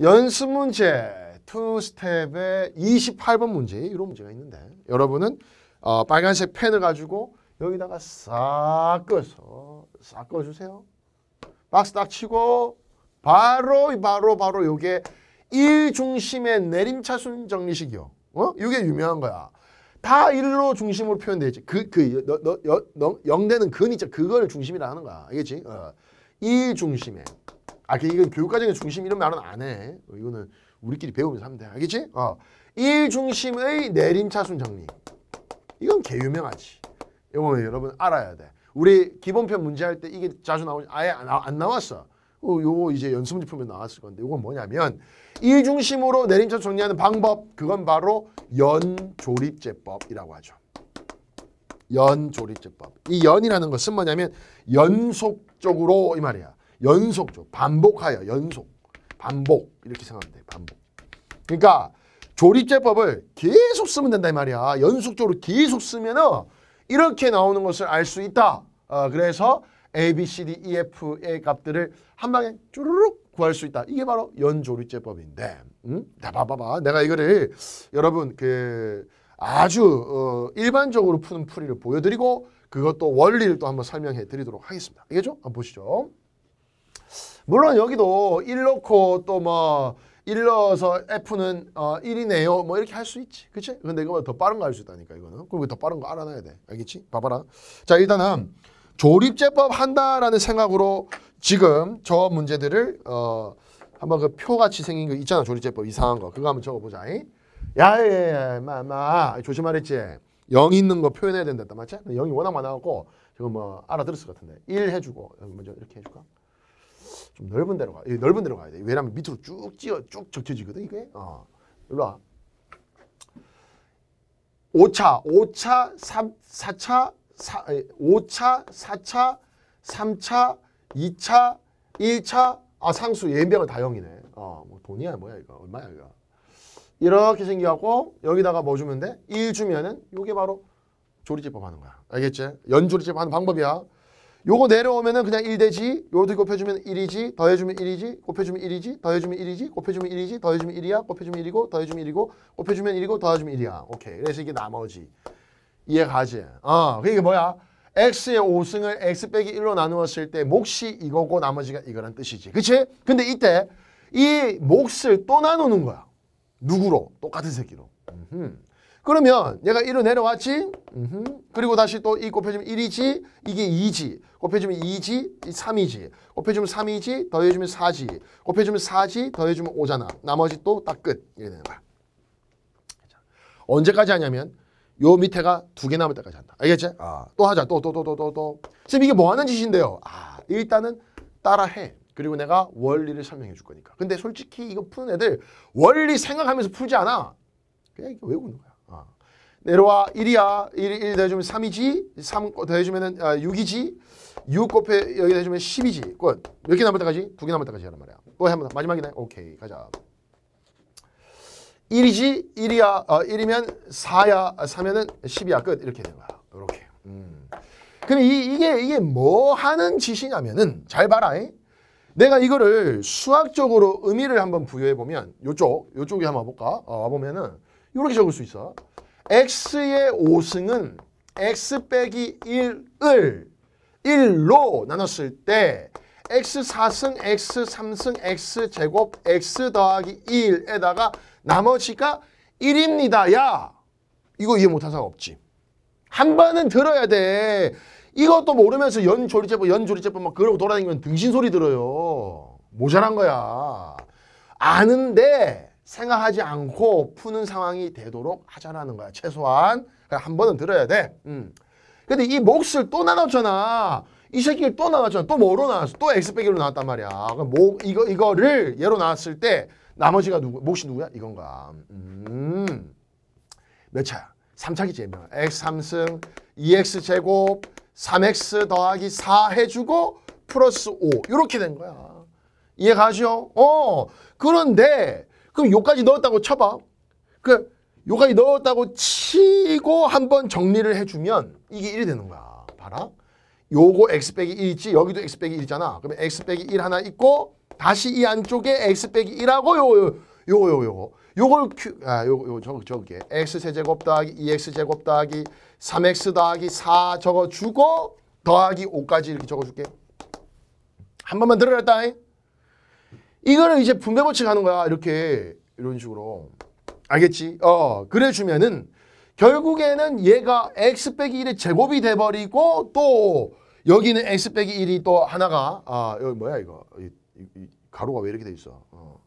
연습 문제 투스텝의 28번 문제 이런 문제가 있는데 여러분은 어, 빨간색 펜을 가지고 여기다가 싹 꺼서 싹 꺼주세요. 박스 딱 치고 바로 바로 바로 요게 일중심의 내림차순 정리식이요. 어? 이게 유명한 거야. 다 일로 중심으로 표현되지 그, 그, 너, 너, 여, 너, 영대는 근 있죠. 그걸 중심이라 하는 거야. 알겠지? 어. 이 중심에. 아, 그러니까 이건 교육과정의 중심 이런 말은 안 해. 이거는 우리끼리 배우면서 하면 돼. 알겠지? 어. 일 중심의 내림차순 정리. 이건 개유명하지. 이거 여러분 알아야 돼. 우리 기본편 문제 할 때 이게 자주 나오지 아예 안, 안 나왔어. 어, 요거 이제 연습문제 풀면 나왔을 건데 이건 뭐냐면 일 중심으로 내림차순 정리하는 방법 그건 바로 연조립제법이라고 하죠. 연조립제법. 이 연이라는 것은 뭐냐면 연속적으로 이 말이야. 연속죠. 반복하여 연속. 반복 이렇게 생각하면 돼. 반복. 그러니까 조립제법을 계속 쓰면 된다 이 말이야. 연속적으로 계속 쓰면은 이렇게 나오는 것을 알 수 있다. 어, 그래서 A, B, C, D, E, F의 값들을 한 방에 쭈르륵 구할 수 있다. 이게 바로 연조립제법인데, 음, 봐봐봐. 내가 이거를 여러분 그 아주 어, 일반적으로 푸는 풀이를 보여드리고 그것도 원리를 또 한번 설명해 드리도록 하겠습니다. 알겠죠? 한번 보시죠. 물론 여기도 1놓고 또 뭐 1러어서 F는 어 1이네요. 뭐 이렇게 할 수 있지. 그치? 근데 이거보다 뭐 더 빠른 거할수 있다니까 이거는. 그리고 더 빠른 거 알아놔야 돼. 알겠지? 봐봐라. 자 일단은 조립제법 한다라는 생각으로 지금 저 문제들을 어 한번 그 표같이 생긴 거 있잖아. 조립제법 이상한 거. 그거 한번 적어보자. 야야야 마마 조심하랬지. 0 있는 거 표현해야 된다. 맞지? 0이 워낙 많아갖고 지금 뭐 알아들었을 것 같은데. 1 해주고 어, 먼저 이렇게 해줄까? 좀 넓은 데로 가. 넓은 데로 가야 돼. 왜냐면 밑으로 쭉 찌어 쭉 적혀지거든 이게. 어. 일로 와. 5차, 5차, 3, 4차, 4, 5차, 4차, 3차, 2차, 1차, 아 상수 예병은 다형이네. 어, 뭐 돈이야 뭐야 이거 얼마야 이거. 이렇게 생겨갖고 여기다가 뭐 주면 돼? 1 주면은 요게 바로 조리제법 하는 거야. 알겠지? 연조리제법 하는 방법이야. 요거 내려오면은 그냥 1되지 요것도 곱해주면 1이지 더해주면 1이지 곱해주면 1이지 더해주면 1이지 곱해주면 1이지 더해주면 1이야 곱해주면 1이고 더해주면 1이고 곱해주면 1이고 더해주면 1이야 오케이 그래서 이게 나머지 이해가지? 어 그게 뭐야? x의 5승을 x 빼기 1로 나누었을 때 몫이 이거고 나머지가 이거란 뜻이지 그치? 근데 이때 이 몫을 또 나누는 거야 누구로? 똑같은 새끼로 음흠. 그러면 얘가 1로 내려왔지? 음흠. 그리고 다시 또 이 곱해주면 1이지, 이게 2지. 곱해주면 2지, 3이지. 곱해주면 3이지, 더해주면 4지. 곱해주면 4지, 더해주면 5잖아. 나머지 또 딱 끝. 이게 되는 거야. 언제까지 하냐면 요 밑에가 두 개 남을 때까지 한다. 알겠지? 아. 또 하자. 또, 또, 또, 또, 또, 또. 지금 이게 뭐 하는 짓인데요? 아, 일단은 따라해. 그리고 내가 원리를 설명해 줄 거니까. 근데 솔직히 이거 푸는 애들 원리 생각하면서 풀지 않아. 그냥 이거 외우는 거야. 내려와 1이야. 1, 1 더해주면 3이지. 3 더해주면 아, 6이지. 6 곱해 여기 더해주면 10이지. 끝. 몇 개 남을 때까지? 두 개 남을 때까지 하는 말이야. 또 한번 마지막이네. 오케이. 가자. 1이지. 1이야. 어, 1이면 4야. 3면은 아, 10이야. 끝. 이렇게 되는 거야. 이렇게. 음. 그럼 이, 이게 이게 뭐 하는 짓이냐면은 잘 봐라. 이. 내가 이거를 수학적으로 의미를 한번 부여해 보면 요쪽 요쪽에 한번 볼까? 어, 와 보면은 이렇게 적을 수 있어. x의 5승은 x 빼기 1을 1로 나눴을 때 x4승, x3승, x제곱, x 더하기 1에다가 나머지가 1입니다. 야! 이거 이해 못한 사람 없지. 한 번은 들어야 돼. 이것도 모르면서 연조리제법, 연조리제법 막 그러고 돌아다니면 등신 소리 들어요. 모자란 거야. 아는데 생각하지 않고 푸는 상황이 되도록 하자라는 거야. 최소한 그러니까 한 번은 들어야 돼. 음. 근데 이 몫을 또 나눴잖아. 이 새끼를 또 나눴잖아. 또 뭐로 나왔어? 또 x 빼기로 나왔단 말이야. 그럼 목 뭐, 이거 이거를 얘로 나왔을 때 나머지가 누구? 몫이 누구야? 이건가. 음. 몇 차야? 3차기지 얘명 x 3승 2x 제곱 3x 더하기 4 해주고 플러스 5 이렇게 된 거야. 이해 가죠? 어. 그런데 그럼 요까지 넣었다고 쳐봐. 그 요까지 넣었다고 치고 한번 정리를 해주면 이게 1이 되는 거야. 봐라. 요거 x 빼기 1 있지? 여기도 x 빼기 1이잖아. 그러면 x 빼기 1 하나 있고 다시 이 안쪽에 x 빼기 1하고 요 요 요거 요거 요거 요걸 q 아요 요거 저 저게 x 세제곱 더하기 2x 제곱 더하기 3x 더하기 4 적어 주고 더하기 5까지 이렇게 적어 줄게. 한 번만 들어놨다. 잉? 이거는 이제 분배법칙 하는 거야. 이렇게 이런 식으로. 알겠지? 어, 어. 그래 주면은 결국에는 얘가 x 빼기 1의 제곱이 돼버리고 또 여기는 x 빼기 1이 또 하나가 아 여기 뭐야 이거 이, 이, 이 가로가 왜 이렇게 돼 있어? 어.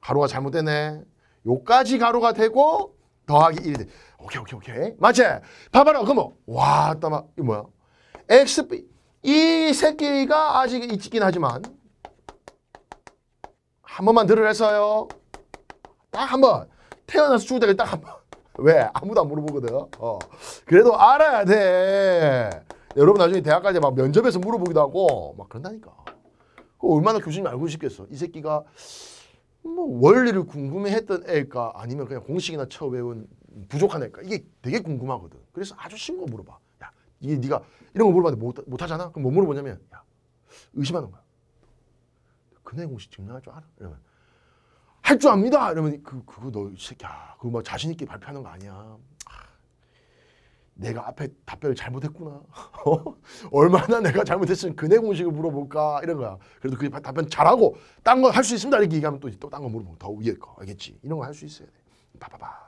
가로가 잘못됐네 요까지 가로가 되고 더하기 1이 돼. 오케이 오케이 오케이. 맞지? 봐봐라. 그럼 뭐. 와, 따마 이거 뭐야? x 빼이 새끼가 아직 있긴 하지만 한 번만 들으랬어요. 딱 한 번. 태어나서 죽을 때까지 딱 한 번. 왜? 아무도 안 물어보거든. 어. 그래도 알아야 돼. 여러분 나중에 대학까지 막 면접에서 물어보기도 하고 막 그런다니까. 얼마나 교수님 알고 싶겠어. 이 새끼가 뭐 원리를 궁금해했던 애일까 아니면 그냥 공식이나 처음 외운 부족한 애일까 이게 되게 궁금하거든. 그래서 아주 쉬운 거 물어봐. 야 이게 네가 이런 거 물어봤는데 못, 못 하잖아. 그럼 뭐 물어보냐면 야 의심하는 거야. 그네 공식 증명할 줄 알아? 이러면 할 줄 압니다. 이러면 그 그거 너 새끼야. 그거 막 뭐 자신 있게 발표하는 거 아니야. 내가 앞에 답변을 잘못했구나. 어? 얼마나 내가 잘못했으면 그네 공식을 물어볼까 이런 거야. 그래도 그 답변 잘하고 딴 거 할 수 있습니다. 이렇게 얘기하면 또딴 거물어보면더 위에 거 알겠지? 이런 거 할 수 있어야 돼. 봐봐봐.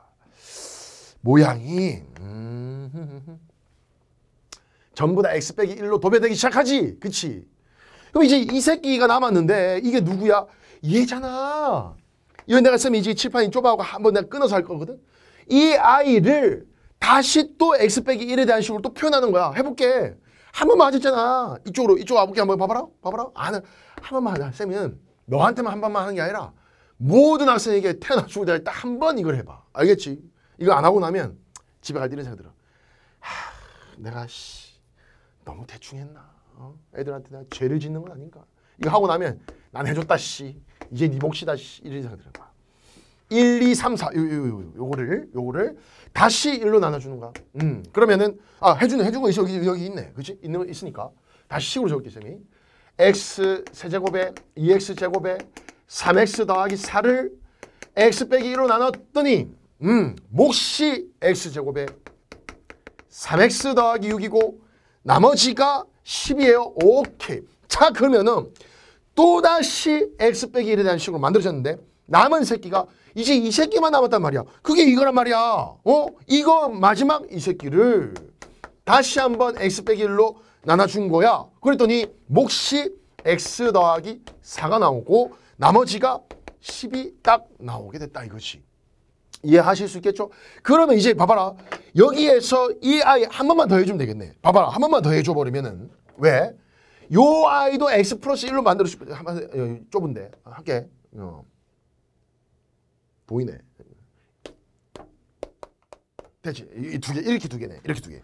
모양이 음, 전부 다 x 빼기 1로 도배되기 시작하지. 그치? 그럼 이제 이 새끼가 남았는데 이게 누구야? 얘잖아. 이거 내가 쓰면 이제 칠판이 좁아하고 한번 내가 끊어서 할 거거든. 이 아이를 다시 또 x 빼기 1에 대한 식으로 또 표현하는 거야. 해볼게. 한번맞았잖아 이쪽으로 이쪽 와볼게 한번 봐봐라. 봐봐라. 아는 한 번만 하자. 쌤은 너한테만 한 번만 하는 게 아니라 모든 학생에게 태어나 주 죽을 때딱 한 번 이걸 해봐. 알겠지? 이거 안 하고 나면 집에 갈 때 이런 생각 들어. 하, 내가 씨 너무 대충 했나. 어? 애들한테 내가 죄를 짓는 건 아닌가. 이거 하고 나면 난 해줬다 씨. 이제 네 몫이다 씨. 이런 생각 들어 봐. 1, 2, 3, 4 요, 요, 요, 요거를 요거를 다시 일로 나눠주는 거야. 음 그러면은 아 해주는 해주고 여기 여기 있네. 그렇지 있는 거 있으니까 다시 식으로 적을게 쌤이 x 세제곱에 2x 제곱에 3x 더하기 4를 x 빼기 1로 나눴더니 음 몫이 x 제곱에 3x 더하기 6이고 나머지가 10이에요. 오케이. 자 그러면은 또다시 x 빼기 1에 대한 식으로 만들어졌는데 남은 새끼가 이제 이 새끼만 남았단 말이야. 그게 이거란 말이야. 어? 이거 마지막 이 새끼를 다시 한번 x 빼기 1로 나눠준 거야. 그랬더니 몫이 x 더하기 4가 나오고 나머지가 10이 딱 나오게 됐다 이거지. 이해하실 수 있겠죠? 그러면 이제 봐봐라. 여기에서 이 아이 한 번만 더 해주면 되겠네. 봐봐라. 한 번만 더 해줘버리면은. 왜? 요 아이도 x 플러스 1로 만들어 주어 한번 좁은데. 아, 할게. 어. 보이네. 됐지? 이 두 개, 이렇게 두 개네. 이렇게 두 개.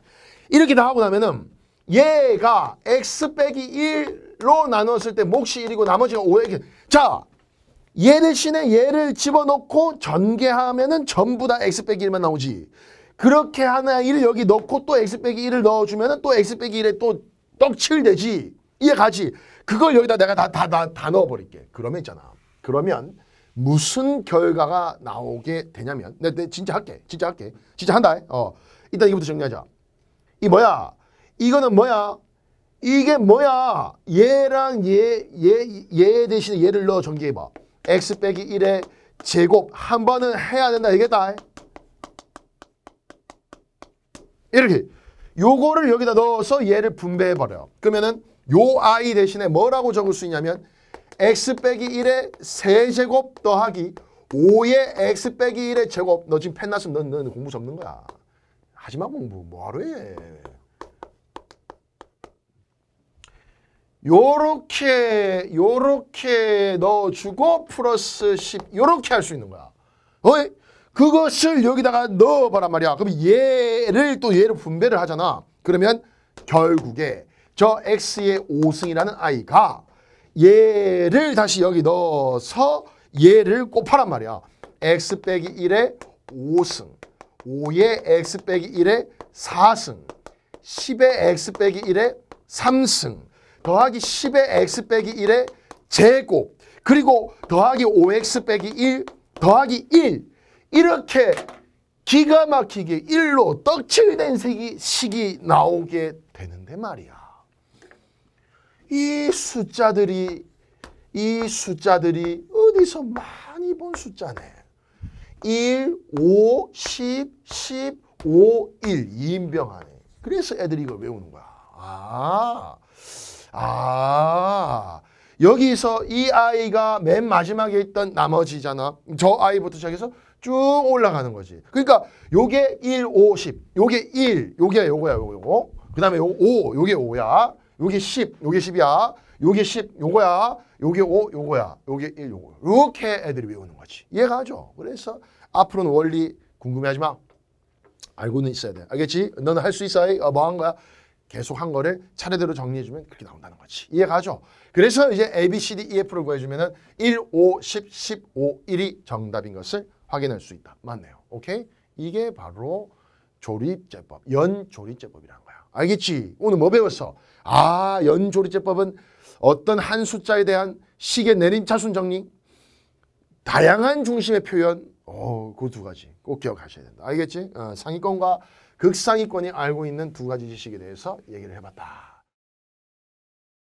이렇게 다 하고 나면은 얘가 x 빼기 1로 나눴을 때 몫이 1이고 나머지가 5에 자, 얘를 신에 얘를 집어넣고 전개하면은 전부 다 x 빼기 1만 나오지. 그렇게 하나 1을 여기 넣고 또 x 빼기 1을 넣어주면은 또 x 빼기 1에 또 떡칠 되지. 이해 가지. 그걸 여기다 내가 다다다 다 넣어버릴게. 그러면 있잖아. 그러면 무슨 결과가 나오게 되냐면 내, 내 진짜 할게. 진짜 할게. 진짜 한다. 어. 일단 이거부터 정리하자. 이 뭐야? 이거는 뭐야? 이게 뭐야? 얘랑 얘, 얘, 얘 대신에 얘를 넣어 전개해봐. x 빼기 1의 제곱 한 번은 해야 된다 이겠다. 이렇게 요거를 여기다 넣어서 얘를 분배해 버려. 그러면은 요 i 대신에 뭐라고 적을 수 있냐면 x 빼기 1의 세제곱 더하기 5의 x 빼기 1의 제곱. 너 지금 펜 났으면 너, 는 공부 접는 거야. 하지마 공부 뭐하러 해. 요렇게 요렇게 넣어주고 플러스 10 요렇게 할 수 있는 거야. 어? 그것을 여기다가 넣어봐란 말이야. 그럼 얘를 또 얘를 분배를 하잖아. 그러면 결국에 저 x의 5승이라는 아이가 얘를 다시 여기 넣어서 얘를 곱하란 말이야. x 빼기 1에 5승, 5에 x 빼기 1에 4승, 10에 x 빼기 1에 3승, 더하기 10의 x 빼기 1의 제곱 그리고 더하기 5x 빼기 1 더하기 1 이렇게 기가 막히게 1로 떡칠된 색이 식이 나오게 되는데 말이야. 이 숫자들이 이 숫자들이 어디서 많이 본 숫자네. 1, 5, 10, 15, 1 2인병하네 그래서 애들이 이걸 외우는 거야. 아, 아 여기서 이 아이가 맨 마지막에 있던 나머지잖아. 저 아이부터 시작해서 쭉 올라가는 거지. 그러니까 요게 1, 5, 10. 요게 1, 요게 요거야, 요거, 요거. 그 다음에 요 5, 요게 5야. 요게 10, 요게 10이야. 요게 10, 요거야. 요게 5, 요거야. 요게 1, 요거. 이렇게 애들이 외우는 거지. 이해가 죠 그래서 앞으로는 원리 궁금해하지 마. 알고는 있어야 돼. 알겠지? 너는 할 수 있어. 어, 뭐 한 거야? 계속 한 거를 차례대로 정리해주면 그렇게 나온다는 거지. 이해 가죠? 그래서 이제 A, B, C, D, E, F를 구해주면 은 1, 5, 10, 15, 1이 정답인 것을 확인할 수 있다. 맞네요. 오케이? 이게 바로 조립제법, 연조립제법이라는 거야. 알겠지? 오늘 뭐 배웠어? 아, 연조립제법은 어떤 한 숫자에 대한 식의 내림차순 정리, 다양한 중심의 표현, 어, 그 두 가지 꼭 기억하셔야 된다. 알겠지? 어, 상위권과 극상위권이 알고 있는 두 가지 지식에 대해서 얘기를 해봤다.